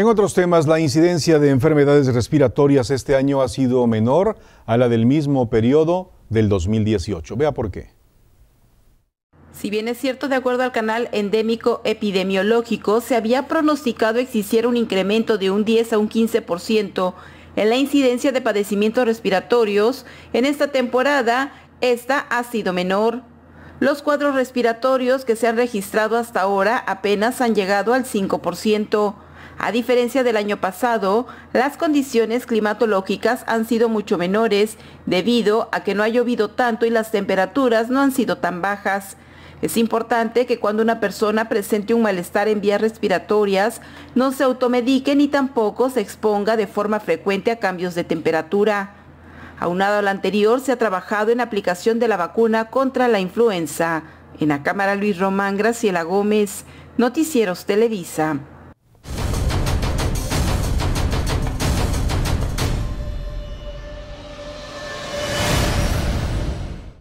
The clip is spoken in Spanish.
En otros temas, la incidencia de enfermedades respiratorias este año ha sido menor a la del mismo periodo del 2018. Vea por qué. Si bien es cierto, de acuerdo al canal endémico epidemiológico, se había pronosticado existiera un incremento de un 10 a un 15% en la incidencia de padecimientos respiratorios, en esta temporada esta ha sido menor. Los cuadros respiratorios que se han registrado hasta ahora apenas han llegado al 5%. A diferencia del año pasado, las condiciones climatológicas han sido mucho menores debido a que no ha llovido tanto y las temperaturas no han sido tan bajas. Es importante que cuando una persona presente un malestar en vías respiratorias, no se automedique ni tampoco se exponga de forma frecuente a cambios de temperatura. Aunado a lo anterior, se ha trabajado en aplicación de la vacuna contra la influenza. En la Cámara Luis Román, Graciela Gómez, Noticieros Televisa.